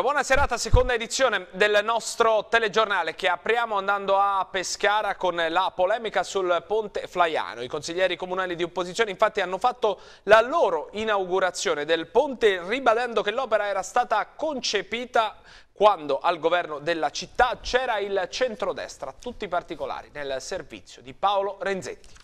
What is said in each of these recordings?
Una buona serata, seconda edizione del nostro telegiornale che apriamo andando a Pescara con la polemica sul ponte Flaiano. I consiglieri comunali di opposizione infatti hanno fatto la loro inaugurazione del ponte ribadendo che l'opera era stata concepita quando al governo della città c'era il centrodestra. Tutti i particolari nel servizio di Paolo Renzetti.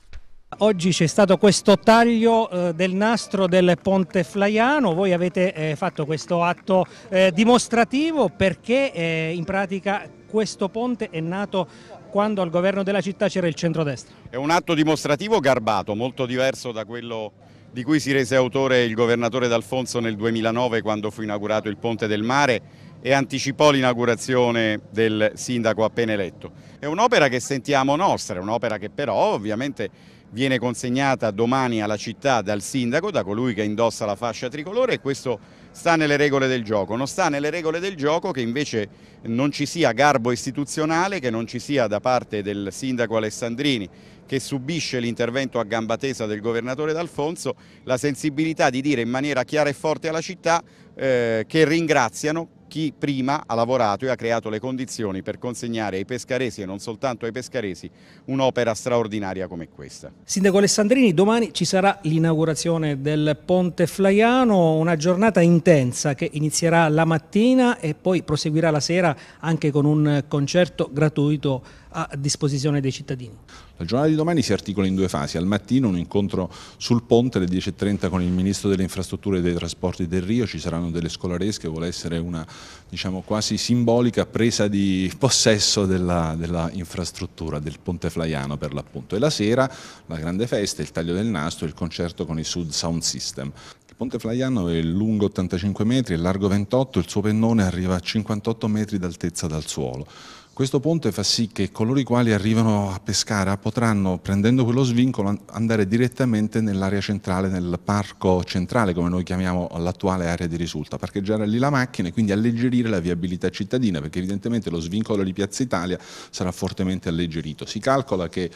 Oggi c'è stato questo taglio eh, del nastro del ponte Flaiano, voi avete eh, fatto questo atto eh, dimostrativo perché in pratica questo ponte è nato quando al governo della città c'era il centrodestra. È un atto dimostrativo garbato, molto diverso da quello di cui si rese autore il governatore D'Alfonso nel 2009 quando fu inaugurato il ponte del mare e anticipò l'inaugurazione del sindaco appena eletto. È un'opera che sentiamo nostra, è un'opera che però ovviamente viene consegnata domani alla città dal sindaco, da colui che indossa la fascia tricolore e questo sta nelle regole del gioco. Non sta nelle regole del gioco che invece non ci sia garbo istituzionale, che non ci sia da parte del sindaco Alessandrini che subisce l'intervento a gamba tesa del governatore D'Alfonso, la sensibilità di dire in maniera chiara e forte alla città eh, che ringraziano chi prima ha lavorato e ha creato le condizioni per consegnare ai pescaresi e non soltanto ai pescaresi un'opera straordinaria come questa. Sindaco Alessandrini, domani ci sarà l'inaugurazione del Ponte Flaiano, una giornata intensa che inizierà la mattina e poi proseguirà la sera anche con un concerto gratuito a disposizione dei cittadini. La giornata di domani si articola in due fasi. Al mattino un incontro sul ponte alle 10.30 con il Ministro delle Infrastrutture e dei Trasporti del Rio, ci saranno delle scolaresche, vuole essere una diciamo, quasi simbolica presa di possesso della, della infrastruttura, del ponte flaiano per l'appunto. E la sera la grande festa, il taglio del nastro e il concerto con i Sud Sound System. Il ponte Flaiano è lungo 85 metri, è largo 28, il suo pennone arriva a 58 metri d'altezza dal suolo. Questo ponte fa sì che coloro i quali arrivano a Pescara potranno, prendendo quello svincolo, andare direttamente nell'area centrale, nel parco centrale, come noi chiamiamo l'attuale area di risulta, parcheggiare lì la macchina e quindi alleggerire la viabilità cittadina, perché evidentemente lo svincolo di Piazza Italia sarà fortemente alleggerito. Si calcola che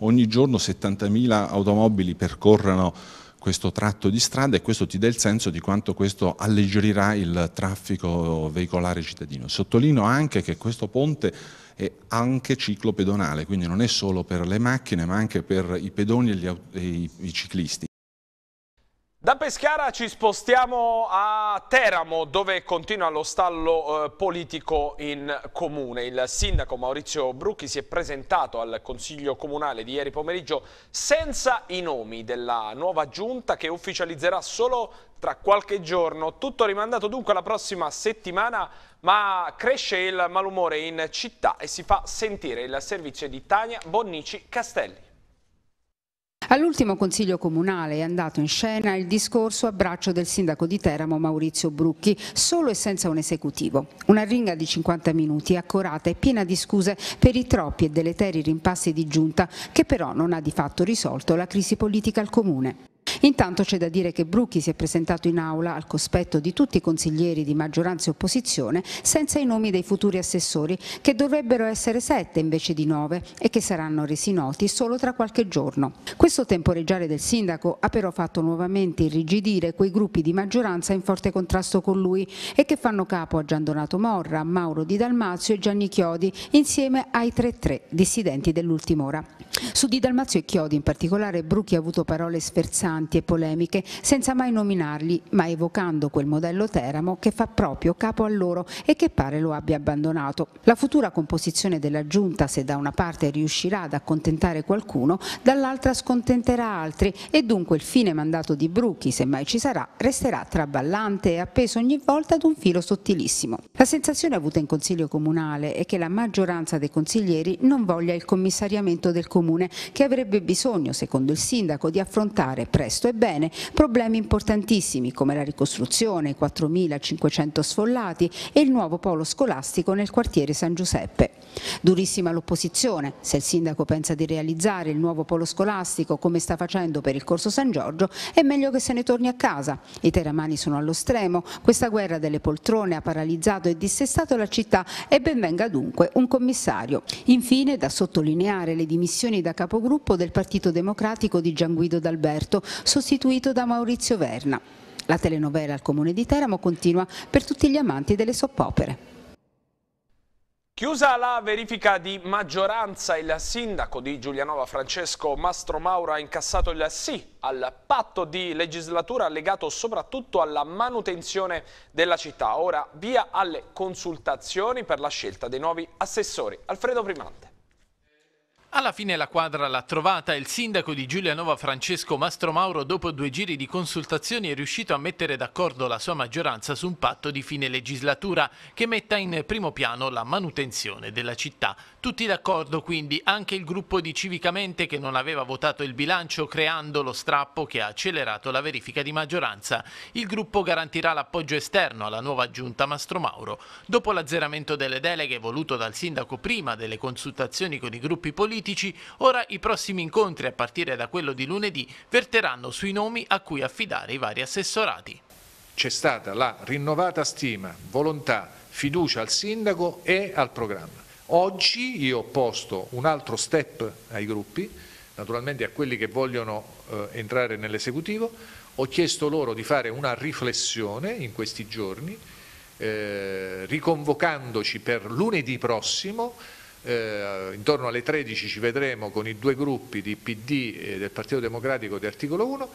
ogni giorno 70.000 automobili percorrano questo tratto di strada e questo ti dà il senso di quanto questo alleggerirà il traffico veicolare cittadino. Sottolino anche che questo ponte è anche ciclo pedonale, quindi non è solo per le macchine ma anche per i pedoni e, gli, e i, i ciclisti. Da Pescara ci spostiamo a Teramo dove continua lo stallo eh, politico in comune. Il sindaco Maurizio Brucchi si è presentato al Consiglio Comunale di ieri pomeriggio senza i nomi della nuova giunta che ufficializzerà solo tra qualche giorno. Tutto rimandato dunque alla prossima settimana ma cresce il malumore in città e si fa sentire il servizio di Tania Bonnici Castelli. All'ultimo consiglio comunale è andato in scena il discorso a braccio del sindaco di Teramo Maurizio Brucchi, solo e senza un esecutivo. Una ringa di 50 minuti, accorata e piena di scuse per i troppi e deleteri rimpassi di giunta, che però non ha di fatto risolto la crisi politica al comune. Intanto c'è da dire che Brucchi si è presentato in aula al cospetto di tutti i consiglieri di maggioranza e opposizione senza i nomi dei futuri assessori che dovrebbero essere sette invece di nove e che saranno resi noti solo tra qualche giorno. Questo temporeggiare del sindaco ha però fatto nuovamente irrigidire quei gruppi di maggioranza in forte contrasto con lui e che fanno capo a Gian Donato Morra, Mauro Di Dalmazio e Gianni Chiodi insieme ai 3-3 dissidenti dell'ultima ora. Su Di Dalmazio e Chiodi in particolare Brucchi ha avuto parole sferzanti interessanti e polemiche senza mai nominarli, ma evocando quel modello Teramo che fa proprio capo a loro e che pare lo abbia abbandonato. La futura composizione della giunta, se da una parte riuscirà ad accontentare qualcuno, dall'altra scontenterà altri e dunque il fine mandato di Brucchi, se mai ci sarà, resterà traballante e appeso ogni volta ad un filo sottilissimo. La sensazione avuta in Consiglio Comunale è che la maggioranza dei consiglieri non voglia il commissariamento del Comune, che avrebbe bisogno, secondo il Sindaco, di affrontare presto resto. Ebbene, problemi importantissimi come la ricostruzione, i 4.500 sfollati e il nuovo polo scolastico nel quartiere San Giuseppe. Durissima l'opposizione, se il sindaco pensa di realizzare il nuovo polo scolastico come sta facendo per il Corso San Giorgio, è meglio che se ne torni a casa. I teramani sono allo stremo, questa guerra delle poltrone ha paralizzato e dissestato la città e ben venga dunque un commissario. Infine da sottolineare le dimissioni da capogruppo del Partito Democratico di Gian Guido D'Alberto, sostituito da Maurizio Verna. La telenovela al comune di Teramo continua per tutti gli amanti delle soppopere. Chiusa la verifica di maggioranza, il sindaco di Giulianova Francesco Mastro Mastromauro ha incassato il sì al patto di legislatura legato soprattutto alla manutenzione della città. Ora via alle consultazioni per la scelta dei nuovi assessori. Alfredo Primante. Alla fine la quadra l'ha trovata il sindaco di Giulianova Francesco Mastromauro dopo due giri di consultazioni è riuscito a mettere d'accordo la sua maggioranza su un patto di fine legislatura che metta in primo piano la manutenzione della città. Tutti d'accordo quindi, anche il gruppo di Civicamente che non aveva votato il bilancio creando lo strappo che ha accelerato la verifica di maggioranza. Il gruppo garantirà l'appoggio esterno alla nuova giunta Mastromauro. Dopo l'azzeramento delle deleghe voluto dal sindaco prima delle consultazioni con i gruppi politici politici, ora i prossimi incontri a partire da quello di lunedì verteranno sui nomi a cui affidare i vari assessorati. C'è stata la rinnovata stima, volontà, fiducia al sindaco e al programma. Oggi io ho posto un altro step ai gruppi, naturalmente a quelli che vogliono eh, entrare nell'esecutivo, ho chiesto loro di fare una riflessione in questi giorni, eh, riconvocandoci per lunedì prossimo eh, intorno alle 13 ci vedremo con i due gruppi di PD e del Partito Democratico di articolo 1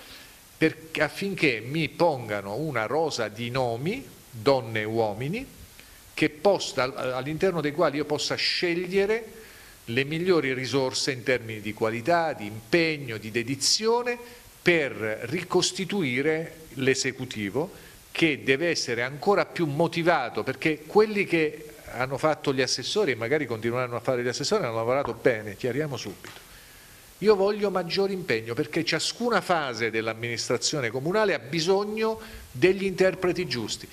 per, affinché mi pongano una rosa di nomi, donne e uomini, all'interno dei quali io possa scegliere le migliori risorse in termini di qualità, di impegno, di dedizione per ricostituire l'esecutivo che deve essere ancora più motivato perché quelli che hanno fatto gli assessori e magari continueranno a fare gli assessori, hanno lavorato bene, chiariamo subito. Io voglio maggior impegno perché ciascuna fase dell'amministrazione comunale ha bisogno degli interpreti giusti.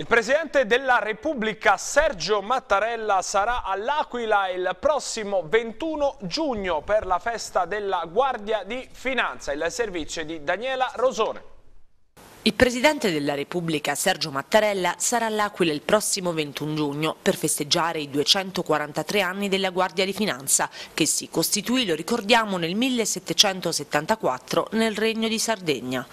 Il Presidente della Repubblica Sergio Mattarella sarà all'Aquila il prossimo 21 giugno per la festa della Guardia di Finanza, il servizio di Daniela Rosone. Il Presidente della Repubblica Sergio Mattarella sarà all'Aquila il prossimo 21 giugno per festeggiare i 243 anni della Guardia di Finanza che si costituì, lo ricordiamo, nel 1774 nel Regno di Sardegna.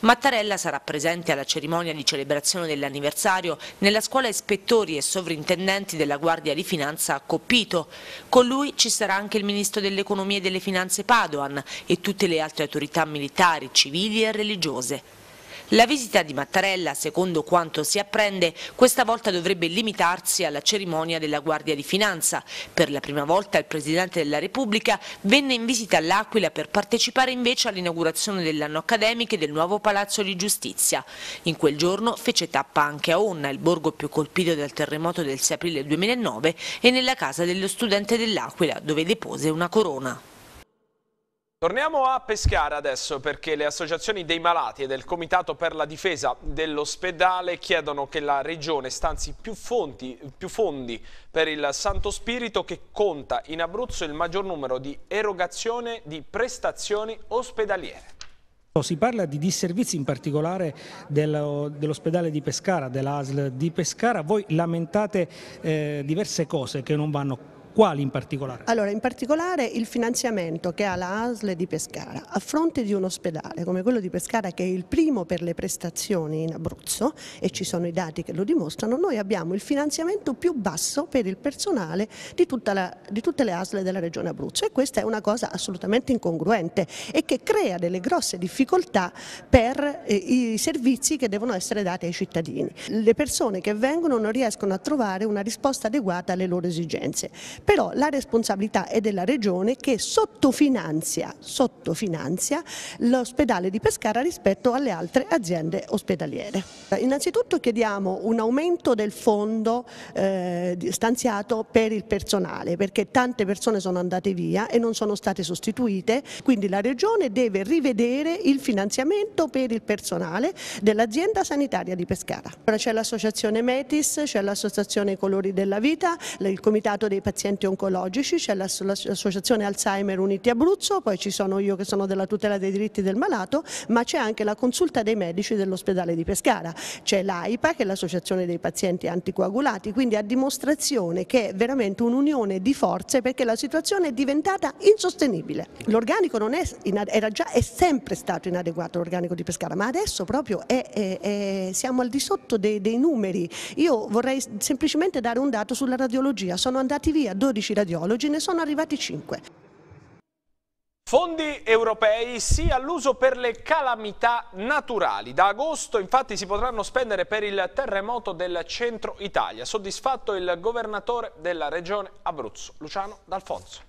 Mattarella sarà presente alla cerimonia di celebrazione dell'anniversario nella scuola ispettori e sovrintendenti della Guardia di Finanza a Coppito. Con lui ci sarà anche il Ministro dell'Economia e delle Finanze Padoan e tutte le altre autorità militari, civili e religiose. La visita di Mattarella, secondo quanto si apprende, questa volta dovrebbe limitarsi alla cerimonia della Guardia di Finanza. Per la prima volta il Presidente della Repubblica venne in visita all'Aquila per partecipare invece all'inaugurazione dell'anno accademico e del nuovo Palazzo di Giustizia. In quel giorno fece tappa anche a Onna, il borgo più colpito dal terremoto del 6 aprile 2009, e nella casa dello studente dell'Aquila, dove depose una corona. Torniamo a Pescara adesso perché le associazioni dei malati e del Comitato per la difesa dell'ospedale chiedono che la Regione stanzi più, fonti, più, fondi per il Santo Spirito che conta in Abruzzo il maggior numero di erogazione di prestazioni ospedaliere. Si parla di disservizi in particolare dell'ospedale di Pescara, dell'ASL di Pescara. Voi lamentate eh, diverse cose che non vanno quali in particolare? Allora, in particolare il finanziamento che ha la ASL di Pescara a fronte di un ospedale come quello di Pescara che è il primo per le prestazioni in Abruzzo e ci sono i dati che lo dimostrano, noi abbiamo il finanziamento più basso per il personale di, la, di tutte le ASL della regione Abruzzo e questa è una cosa assolutamente incongruente e che crea delle grosse difficoltà per eh, i servizi che devono essere dati ai cittadini. Le persone che vengono non riescono a trovare una risposta adeguata alle loro esigenze però la responsabilità è della Regione che sottofinanzia, sottofinanzia l'ospedale di Pescara rispetto alle altre aziende ospedaliere. Eh, innanzitutto chiediamo un aumento del fondo eh, stanziato per il personale perché tante persone sono andate via e non sono state sostituite, quindi la Regione deve rivedere il finanziamento per il personale dell'azienda sanitaria di Pescara. C'è l'associazione Metis, c'è l'associazione Colori della Vita, il comitato dei pazienti pazienti oncologici, c'è l'associazione Alzheimer Uniti Abruzzo, poi ci sono io che sono della tutela dei diritti del malato, ma c'è anche la consulta dei medici dell'ospedale di Pescara, c'è l'AIPA che è l'associazione dei pazienti anticoagulati, quindi a dimostrazione che è veramente un'unione di forze perché la situazione è diventata insostenibile. L'organico era già, è sempre stato inadeguato l'organico di Pescara, ma adesso proprio è, è, è, siamo al di sotto dei, dei numeri. Io vorrei semplicemente dare un dato sulla radiologia, sono andati via 12 radiologi, ne sono arrivati 5. Fondi europei sì all'uso per le calamità naturali. Da agosto infatti si potranno spendere per il terremoto del centro Italia. Soddisfatto il governatore della regione Abruzzo, Luciano D'Alfonso.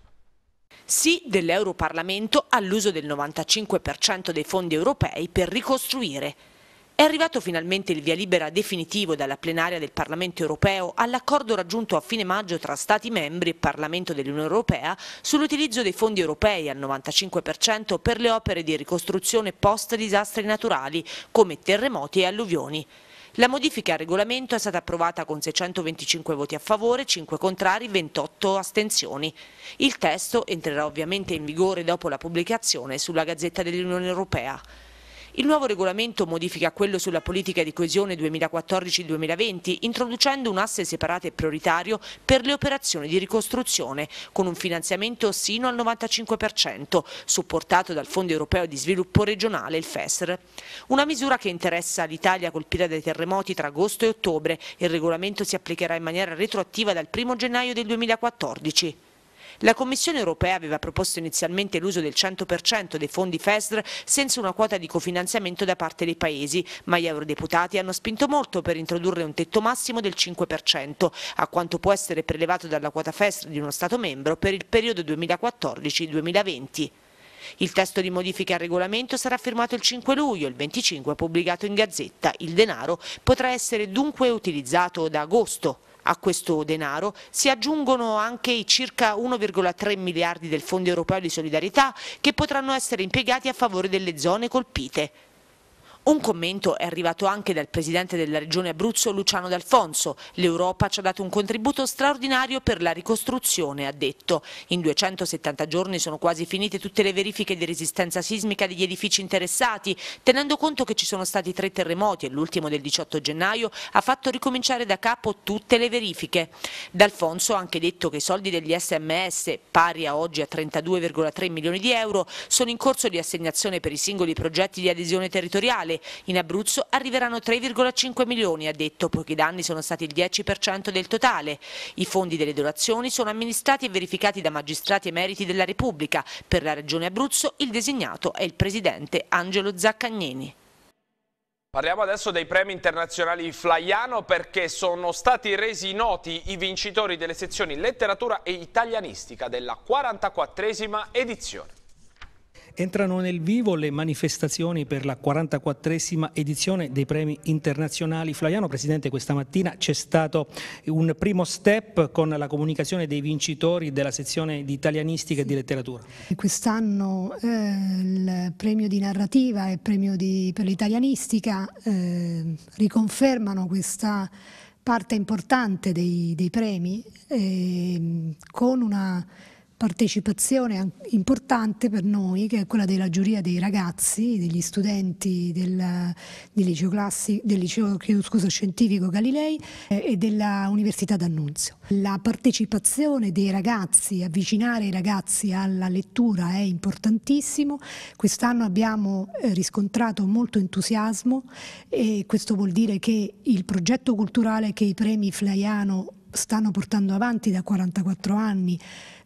Sì dell'Europarlamento all'uso del 95% dei fondi europei per ricostruire è arrivato finalmente il via libera definitivo dalla plenaria del Parlamento europeo all'accordo raggiunto a fine maggio tra Stati membri e Parlamento dell'Unione europea sull'utilizzo dei fondi europei al 95% per le opere di ricostruzione post disastri naturali come terremoti e alluvioni. La modifica al regolamento è stata approvata con 625 voti a favore, 5 contrari, 28 astensioni. Il testo entrerà ovviamente in vigore dopo la pubblicazione sulla Gazzetta dell'Unione Europea. Il nuovo regolamento modifica quello sulla politica di coesione 2014-2020, introducendo un asse separato e prioritario per le operazioni di ricostruzione, con un finanziamento sino al 95%, supportato dal Fondo Europeo di Sviluppo Regionale, il FESR. Una misura che interessa l'Italia colpita dai terremoti tra agosto e ottobre. Il regolamento si applicherà in maniera retroattiva dal 1 gennaio del 2014. La Commissione europea aveva proposto inizialmente l'uso del 100% dei fondi FESR senza una quota di cofinanziamento da parte dei paesi, ma gli eurodeputati hanno spinto molto per introdurre un tetto massimo del 5%, a quanto può essere prelevato dalla quota FESR di uno Stato membro per il periodo 2014-2020. Il testo di modifica al regolamento sarà firmato il 5 luglio, il 25 pubblicato in Gazzetta. Il denaro potrà essere dunque utilizzato da agosto. A questo denaro si aggiungono anche i circa 1,3 miliardi del Fondo europeo di solidarietà che potranno essere impiegati a favore delle zone colpite. Un commento è arrivato anche dal presidente della regione Abruzzo Luciano D'Alfonso. L'Europa ci ha dato un contributo straordinario per la ricostruzione, ha detto. In 270 giorni sono quasi finite tutte le verifiche di resistenza sismica degli edifici interessati, tenendo conto che ci sono stati tre terremoti e l'ultimo del 18 gennaio ha fatto ricominciare da capo tutte le verifiche. D'Alfonso ha anche detto che i soldi degli SMS, pari a oggi a 32,3 milioni di euro, sono in corso di assegnazione per i singoli progetti di adesione territoriale totale. In Abruzzo arriveranno 3,5 milioni, ha detto, poiché i danni sono stati il 10% del totale. I fondi delle donazioni sono amministrati e verificati da magistrati emeriti della Repubblica. Per la Regione Abruzzo il designato è il presidente Angelo Zaccagnini. Parliamo adesso dei premi internazionali Flaiano perché sono stati resi noti i vincitori delle sezioni letteratura e italianistica della 44esima edizione. Entrano nel vivo le manifestazioni per la 44esima edizione dei premi internazionali. Flaiano, Presidente, questa mattina c'è stato un primo step con la comunicazione dei vincitori della sezione di italianistica sì. e di letteratura. Quest'anno eh, il premio di narrativa e il premio di, per l'italianistica eh, riconfermano questa parte importante dei, dei premi eh, con una partecipazione importante per noi, che è quella della giuria dei ragazzi, degli studenti del, del liceo, classi, del liceo scusa, scientifico Galilei eh, e dell'Università d'Annunzio. La partecipazione dei ragazzi, avvicinare i ragazzi alla lettura è importantissimo. Quest'anno abbiamo eh, riscontrato molto entusiasmo e questo vuol dire che il progetto culturale che i premi Flaiano stanno portando avanti da 44 anni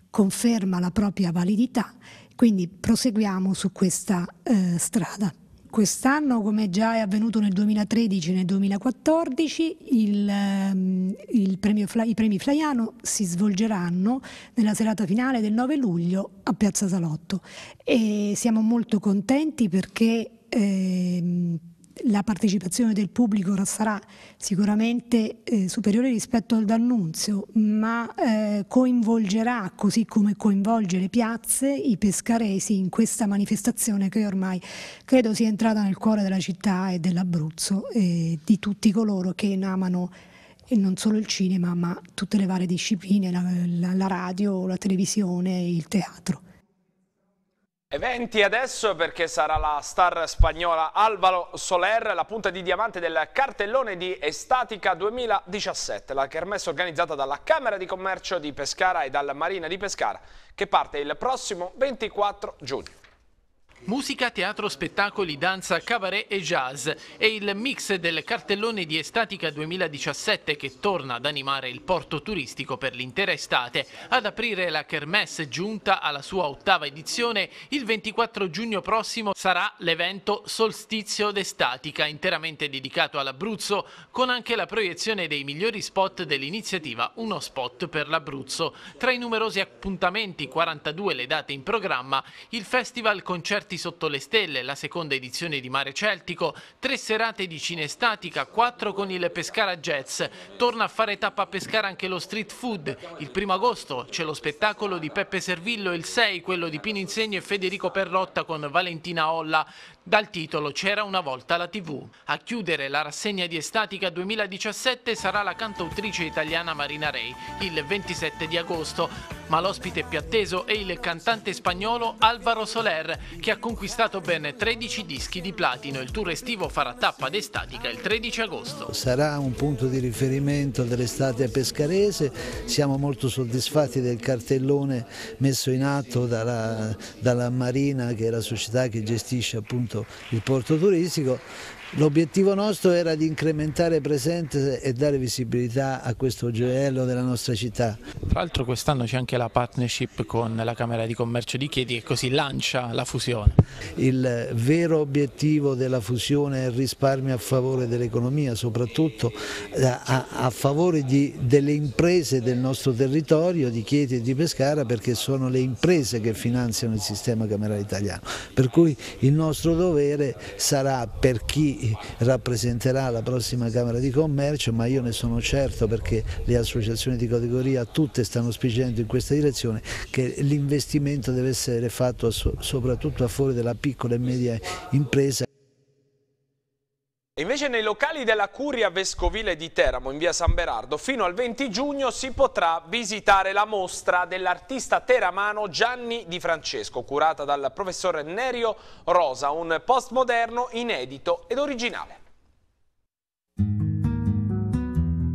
conferma la propria validità, quindi proseguiamo su questa eh, strada. Quest'anno, come già è avvenuto nel 2013 e nel 2014, il, ehm, il Fla- i premi Flaiano si svolgeranno nella serata finale del 9 luglio a Piazza Salotto e siamo molto contenti perché ehm, la partecipazione del pubblico sarà sicuramente eh, superiore rispetto al D'Annunzio, ma eh, coinvolgerà, così come coinvolge le piazze, i pescaresi in questa manifestazione che ormai credo sia entrata nel cuore della città e dell'Abruzzo e eh, di tutti coloro che amano e non solo il cinema, ma tutte le varie discipline, la, la, la radio, la televisione, il teatro. Eventi adesso perché sarà la star spagnola Alvaro Soler la punta di diamante del cartellone di Estatica 2017, la kermesse organizzata dalla Camera di Commercio di Pescara e dalla Marina di Pescara che parte il prossimo 24 giugno. Musica, teatro, spettacoli, danza, cabaret e jazz è il mix del cartellone di Estatica 2017 che torna ad animare il porto turistico per l'intera estate. Ad aprire la Kermesse giunta alla sua ottava edizione, il 24 giugno prossimo sarà l'evento Solstizio d'Estatica, interamente dedicato all'Abruzzo, con anche la proiezione dei migliori spot dell'iniziativa Uno Spot per l'Abruzzo. Tra i numerosi appuntamenti, 42 le date in programma, il festival concerto Concerti sotto le stelle, la seconda edizione di Mare Celtico, tre serate di cinestatica, quattro con il Pescara Jazz. Torna a fare tappa a Pescara anche lo street food. Il primo agosto c'è lo spettacolo di Peppe Servillo, il 6 quello di Pino Insegno e Federico Perrotta con Valentina Olla. Dal titolo C'era una volta la TV. A chiudere la rassegna di estatica 2017 sarà la cantautrice italiana Marina Rey, il 27 di agosto. Ma l'ospite più atteso è il cantante spagnolo Alvaro Soler, che ha ha conquistato ben 13 dischi di platino. Il tour estivo farà tappa d'estatica il 13 agosto. Sarà un punto di riferimento dell'estate pescarese. Siamo molto soddisfatti del cartellone messo in atto dalla, dalla Marina, che è la società che gestisce appunto il porto turistico L'obiettivo nostro era di incrementare presenza e dare visibilità a questo gioiello della nostra città. Tra l'altro quest'anno c'è anche la partnership con la Camera di Commercio di Chieti e così lancia la fusione. Il vero obiettivo della fusione è il risparmio a favore dell'economia, soprattutto eh, a, a favore di, delle imprese del nostro territorio, di Chieti e di Pescara, perché sono le imprese che finanziano il sistema camerale italiano. Per cui il nostro dovere sarà per chi rappresenterà la prossima Camera di Commercio, ma io ne sono certo perché le associazioni di categoria tutte stanno spingendo in questa direzione che l'investimento deve essere fatto soprattutto a favore della piccola e media impresa. Invece nei locali della Curia Vescovile di Teramo, in via San Berardo, fino al 20 giugno si potrà visitare la mostra dell'artista teramano Gianni Di Francesco, curata dal professore Nerio Rosa, un postmoderno inedito ed originale.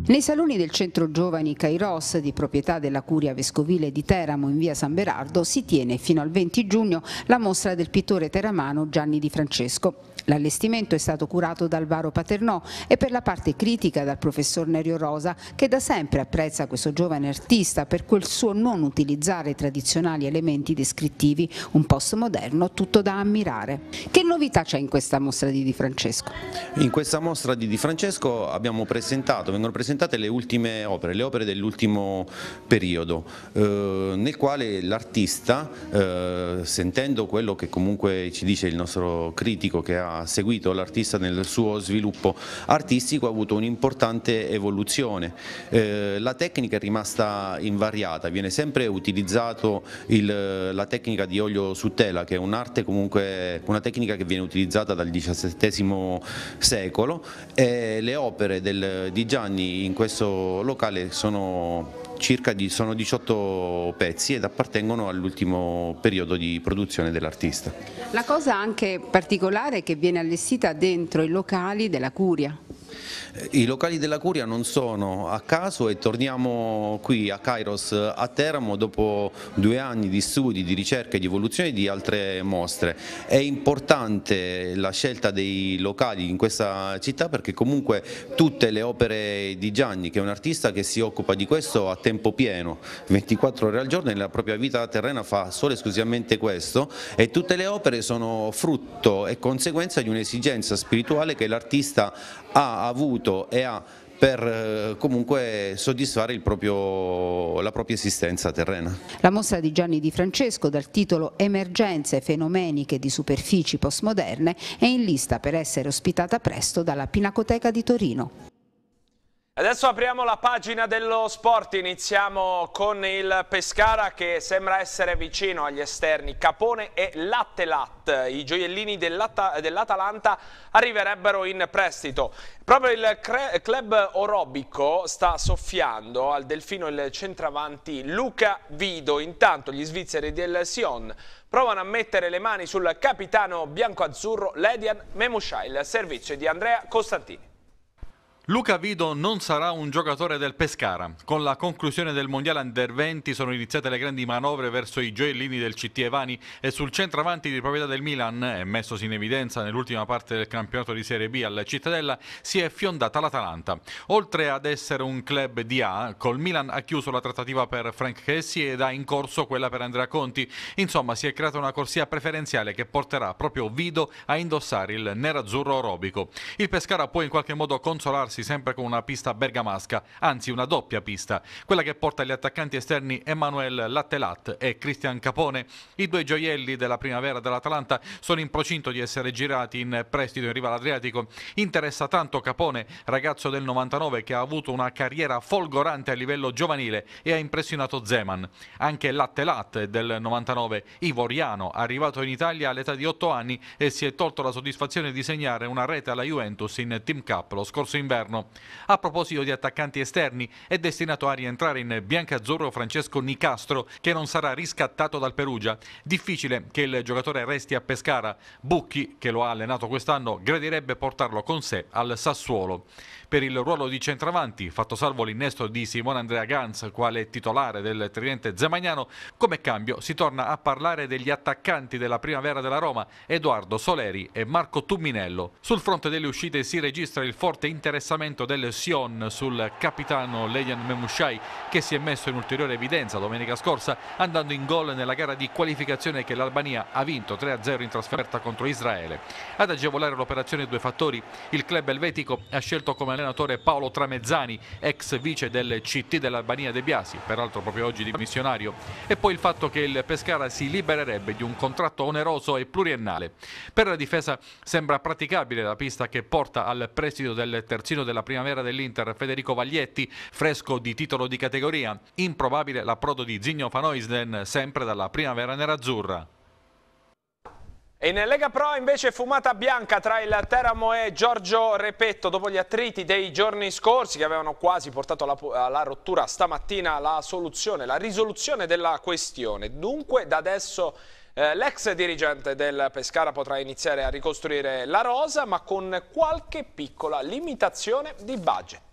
Nei saloni del centro giovani Kairos, di proprietà della Curia Vescovile di Teramo in via San Berardo, si tiene fino al 20 giugno la mostra del pittore teramano Gianni Di Francesco. L'allestimento è stato curato dal Varo Paternò e per la parte critica dal professor Nerio Rosa che da sempre apprezza questo giovane artista per quel suo non utilizzare tradizionali elementi descrittivi, un postmoderno tutto da ammirare. Che novità c'è in questa mostra di Di Francesco? In questa mostra di Di Francesco abbiamo presentato, vengono presentate le ultime opere, le opere dell'ultimo periodo eh, nel quale l'artista eh, sentendo quello che comunque ci dice il nostro critico che ha seguito l'artista nel suo sviluppo artistico ha avuto un'importante evoluzione. Eh, la tecnica è rimasta invariata, viene sempre utilizzato il, la tecnica di olio su tela che è un'arte comunque, una tecnica che viene utilizzata dal XVII secolo e le opere del, di Gianni in questo locale sono circa di, sono 18 pezzi ed appartengono all'ultimo periodo di produzione dell'artista. La cosa anche particolare è che viene allestita dentro i locali della Curia. Eh, I locali della Curia non sono a caso e torniamo qui a Kairos a Teramo dopo due anni di studi, di ricerca e di evoluzione di altre mostre. È importante la scelta dei locali in questa città perché comunque tutte le opere di Gianni, che è un artista che si occupa di questo a tempo pieno, 24 ore al giorno e nella propria vita terrena fa solo e esclusivamente questo e tutte le opere sono frutto e conseguenza di un'esigenza spirituale che l'artista ha avuto e ha per eh, comunque soddisfare proprio, la propria esistenza terrena. La mostra di Gianni Di Francesco dal titolo Emergenze fenomeniche di superfici postmoderne è in lista per essere ospitata presto dalla Pinacoteca di Torino. Adesso apriamo la pagina dello sport, iniziamo con il Pescara che sembra essere vicino agli esterni, Capone e Lattelat, i gioiellini dell'Atalanta arriverebbero in prestito. Proprio il club orobico sta soffiando al Delfino il centravanti Luca Vido, intanto gli svizzeri del Sion provano a mettere le mani sul capitano bianco-azzurro Ledian Memushail, servizio di Andrea Costantini. Luca Vido non sarà un giocatore del Pescara. Con la conclusione del Mondiale Under 20 sono iniziate le grandi manovre verso i gioiellini del CT Evani e sul centravanti di proprietà del Milan, messosi in evidenza nell'ultima parte del campionato di Serie B al Cittadella, si è fiondata l'Atalanta. Oltre ad essere un club di A, col Milan ha chiuso la trattativa per Frank Chessi ed ha in corso quella per Andrea Conti. Insomma, si è creata una corsia preferenziale che porterà proprio Vido a indossare il nerazzurro aerobico. Il Pescara può in qualche modo consolarsi misurarsi sempre con una pista bergamasca, anzi una doppia pista, quella che porta gli attaccanti esterni Emanuel Lattelat e Cristian Capone. I due gioielli della primavera dell'Atalanta sono in procinto di essere girati in prestito in riva all'Adriatico. Interessa tanto Capone, ragazzo del 99 che ha avuto una carriera folgorante a livello giovanile e ha impressionato Zeman. Anche Lattelat del 99, ivoriano, arrivato in Italia all'età di 8 anni e si è tolto la soddisfazione di segnare una rete alla Juventus in Team Cup lo scorso inverno esterno. A proposito di attaccanti esterni, è destinato a rientrare in biancazzurro Francesco Nicastro, che non sarà riscattato dal Perugia. Difficile che il giocatore resti a Pescara. Bucchi, che lo ha allenato quest'anno, gradirebbe portarlo con sé al Sassuolo per il ruolo di centravanti, fatto salvo l'innesto di Simone Andrea Gans, quale titolare del tridente zemagnano. Come cambio si torna a parlare degli attaccanti della primavera della Roma, Edoardo Soleri e Marco Tumminello. Sul fronte delle uscite si registra il forte interessamento del Sion sul capitano Leian Memushai, che si è messo in ulteriore evidenza domenica scorsa, andando in gol nella gara di qualificazione che l'Albania ha vinto 3-0 in trasferta contro Israele. Ad agevolare l'operazione due fattori, il club elvetico ha scelto come allenatore Paolo Tramezzani, ex vice del CT dell'Albania De Biasi, peraltro proprio oggi di missionario, e poi il fatto che il Pescara si libererebbe di un contratto oneroso e pluriennale. Per la difesa sembra praticabile la pista che porta al prestito del terzino della primavera dell'Inter Federico Vaglietti, fresco di titolo di categoria, improbabile l'approdo di Zigno Fanoisden sempre dalla primavera nerazzurra. In Lega Pro invece fumata bianca tra il Teramo e Giorgio Repetto dopo gli attriti dei giorni scorsi che avevano quasi portato alla, alla rottura stamattina la soluzione, la risoluzione della questione. Dunque da adesso eh, l'ex dirigente del Pescara potrà iniziare a ricostruire la rosa ma con qualche piccola limitazione di budget.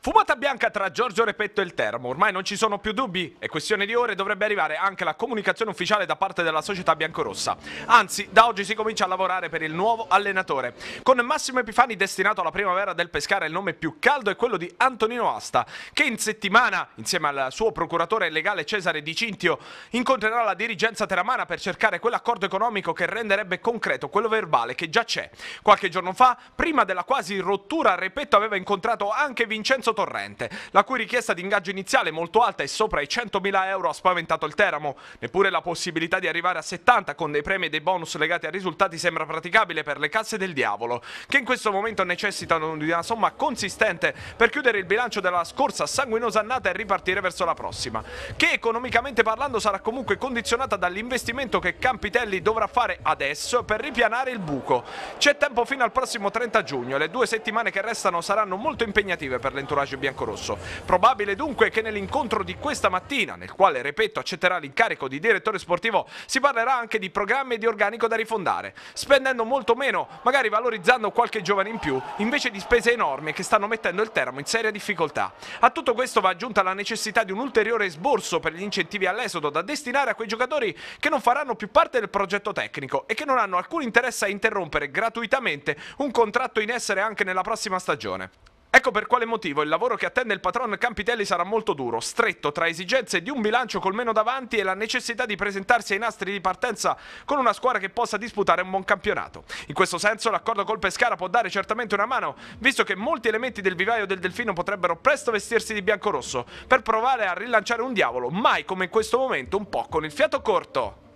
Fumata bianca tra Giorgio Repetto e il Termo, ormai non ci sono più dubbi, è questione di ore dovrebbe arrivare anche la comunicazione ufficiale da parte della società biancorossa. Anzi, da oggi si comincia a lavorare per il nuovo allenatore. Con Massimo Epifani destinato alla primavera del Pescara il nome più caldo è quello di Antonino Asta, che in settimana, insieme al suo procuratore legale Cesare Di Cintio, incontrerà la dirigenza teramana per cercare quell'accordo economico che renderebbe concreto quello verbale che già c'è. Qualche giorno fa, prima della quasi rottura, Repetto aveva incontrato anche Vincenzo Torrente, la cui richiesta di ingaggio iniziale molto alta e sopra i 100.000 euro ha spaventato il Teramo. Neppure la possibilità di arrivare a 70 con dei premi e dei bonus legati a risultati sembra praticabile per le casse del Diavolo, che in questo momento necessitano di una somma consistente per chiudere il bilancio della scorsa sanguinosa annata e ripartire verso la prossima, che economicamente parlando sarà comunque condizionata dall'investimento che Campitelli dovrà fare adesso per ripianare il buco. C'è tempo fino al prossimo 30 giugno, le due settimane che restano saranno molto impegnative per l'entrata l'entourage biancorosso. Probabile dunque che nell'incontro di questa mattina, nel quale, Repetto accetterà l'incarico di direttore sportivo, si parlerà anche di programmi di organico da rifondare, spendendo molto meno, magari valorizzando qualche giovane in più, invece di spese enormi che stanno mettendo il Teramo in seria difficoltà. A tutto questo va aggiunta la necessità di un ulteriore sborso per gli incentivi all'esodo da destinare a quei giocatori che non faranno più parte del progetto tecnico e che non hanno alcun interesse a interrompere gratuitamente un contratto in essere anche nella prossima stagione. Ecco per quale motivo il lavoro che attende il patron Campitelli sarà molto duro, stretto tra esigenze di un bilancio col meno davanti e la necessità di presentarsi ai nastri di partenza con una squadra che possa disputare un buon campionato. In questo senso l'accordo col Pescara può dare certamente una mano, visto che molti elementi del vivaio del Delfino potrebbero presto vestirsi di biancorosso per provare a rilanciare un diavolo, mai come in questo momento un po' con il fiato corto.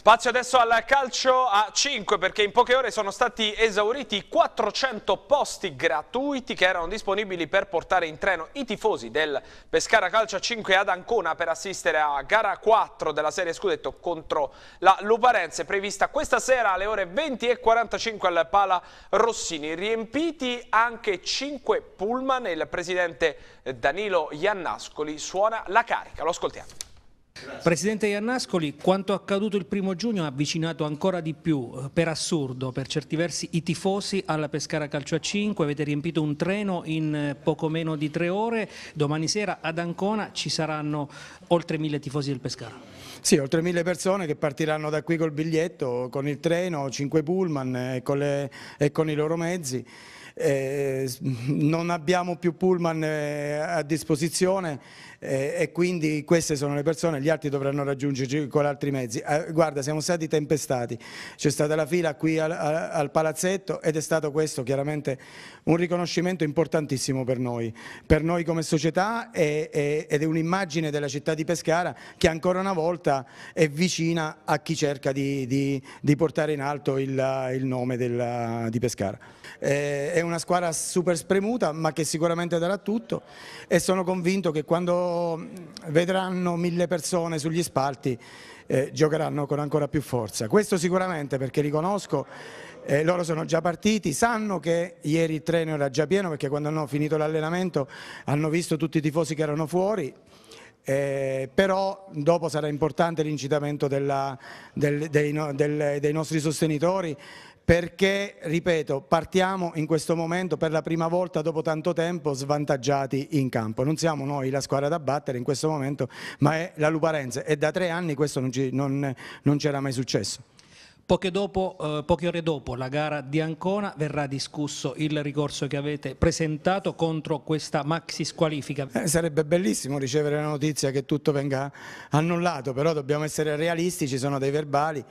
Spazio adesso al calcio a 5 perché in poche ore sono stati esauriti i 400 posti gratuiti che erano disponibili per portare in treno i tifosi del Pescara Calcio a 5 ad Ancona per assistere a gara 4 della serie Scudetto contro la Luparense prevista questa sera alle ore 20.45 al Pala Rossini. Riempiti anche 5 pullman e il presidente Danilo Iannascoli suona la carica. Lo ascoltiamo. Presidente Iannascoli, quanto accaduto il primo giugno ha avvicinato ancora di più, eh, per assurdo, per certi versi, i tifosi alla Pescara Calcio a 5. Avete riempito un treno in eh, poco meno di tre ore. Domani sera ad Ancona ci saranno oltre mille tifosi del Pescara. Sì, oltre mille persone che partiranno da qui col biglietto, con il treno, cinque pullman e con, le, e con i loro mezzi. Eh, non abbiamo più pullman eh, a disposizione eh, e quindi queste sono le persone, gli altri dovranno raggiungerci con altri mezzi. Eh, guarda, siamo stati tempestati, c'è stata la fila qui al, al, al, palazzetto ed è stato questo chiaramente un riconoscimento importantissimo per noi, per noi come società e, e, ed è un'immagine della città di Pescara che ancora una volta è vicina a chi cerca di, di, di portare in alto il, il nome della, di Pescara. Eh, è una squadra super spremuta ma che sicuramente darà tutto e sono convinto che quando vedranno mille persone sugli spalti eh, giocheranno con ancora più forza. Questo sicuramente perché riconosco, eh, loro sono già partiti, sanno che ieri il treno era già pieno perché quando hanno finito l'allenamento hanno visto tutti i tifosi che erano fuori, eh, però dopo sarà importante l'incitamento del, dei, no, dei nostri sostenitori perché, ripeto, partiamo in questo momento per la prima volta dopo tanto tempo svantaggiati in campo. Non siamo noi la squadra da battere in questo momento, ma è la Luparenze e da tre anni questo non c'era mai successo. Poche, dopo, eh, poche, ore dopo la gara di Ancona verrà discusso il ricorso che avete presentato contro questa maxi squalifica. Eh, sarebbe bellissimo ricevere la notizia che tutto venga annullato, però dobbiamo essere realistici, sono dei verbali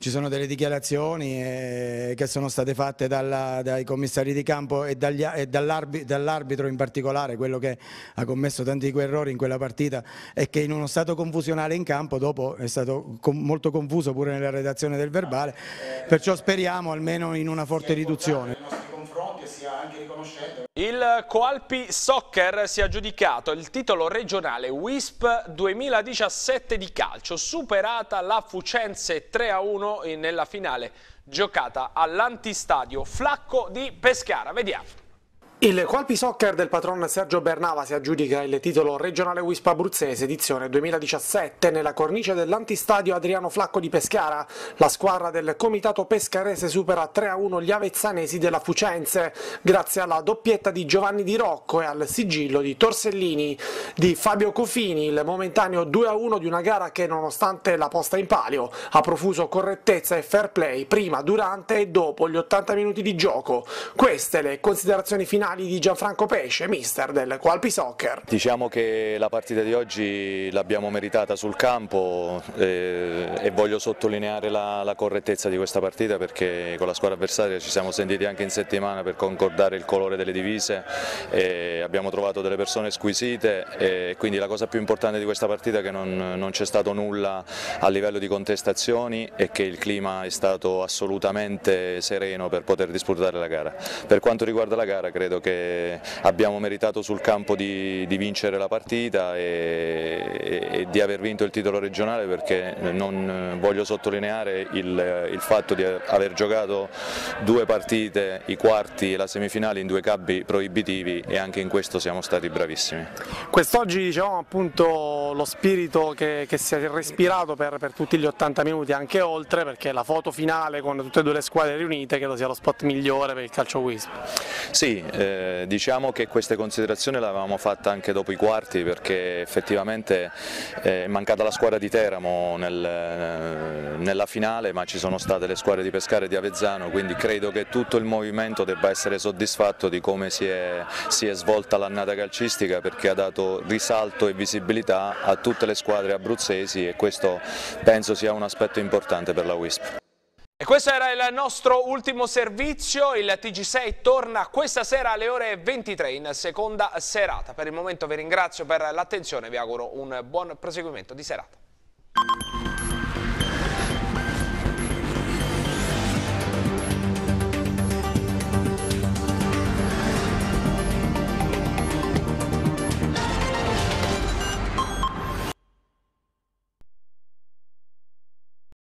ci sono delle dichiarazioni eh, che sono state fatte dalla, dai commissari di campo e, e dall'arbitro dall in particolare, quello che ha commesso tanti errori in quella partita e che in uno stato confusionale in campo dopo è stato molto confuso pure nella redazione del verbale, ah, eh, perciò speriamo almeno in una forte riduzione. Nei nostri confronti sia anche riconoscente il Coalpi Soccer si è aggiudicato il titolo regionale WISP 2017 di calcio, superata la Fucense 3-1 nella finale giocata all'antistadio Flacco di Pescara. Vediamo. Il Qualpi Soccer del patron Sergio Bernava si aggiudica il titolo regionale Wisp Abruzzese edizione 2017 nella cornice dell'antistadio Adriano Flacco di Pescara. La squadra del comitato pescarese supera 3-1 gli avezzanesi della Fucenze grazie alla doppietta di Giovanni Di Rocco e al sigillo di Torsellini di Fabio Cofini, il momentaneo 2-1 di una gara che nonostante la posta in palio ha profuso correttezza e fair play prima, durante e dopo gli 80 minuti di gioco. Queste le considerazioni finali finali di Gianfranco Pesce, mister del Qualpi Soccer. Diciamo che la partita di oggi l'abbiamo meritata sul campo eh, e voglio sottolineare la, la correttezza di questa partita perché con la squadra avversaria ci siamo sentiti anche in settimana per concordare il colore delle divise e abbiamo trovato delle persone squisite e quindi la cosa più importante di questa partita è che non, non c'è stato nulla a livello di contestazioni e che il clima è stato assolutamente sereno per poter disputare la gara. Per quanto riguarda la gara credo credo che abbiamo meritato sul campo di, di vincere la partita e, e, e, di aver vinto il titolo regionale perché non voglio sottolineare il, il fatto di aver giocato due partite, i quarti e la semifinale in due campi proibitivi e anche in questo siamo stati bravissimi. Quest'oggi diciamo appunto lo spirito che, che si è respirato per, per tutti gli 80 minuti anche oltre perché la foto finale con tutte e due le squadre riunite credo sia lo spot migliore per il calcio Wisp. Sì, eh, eh, diciamo che queste considerazioni le avevamo fatte anche dopo i quarti perché effettivamente eh, è mancata la squadra di Teramo nel, eh, nella finale ma ci sono state le squadre di Pescara e di Avezzano quindi credo che tutto il movimento debba essere soddisfatto di come si è, si è svolta l'annata calcistica perché ha dato risalto e visibilità a tutte le squadre abruzzesi e questo penso sia un aspetto importante per la WISP. E questo era il nostro ultimo servizio, il TG6 torna questa sera alle ore 23 in seconda serata. Per il momento vi ringrazio per l'attenzione e vi auguro un buon proseguimento di serata.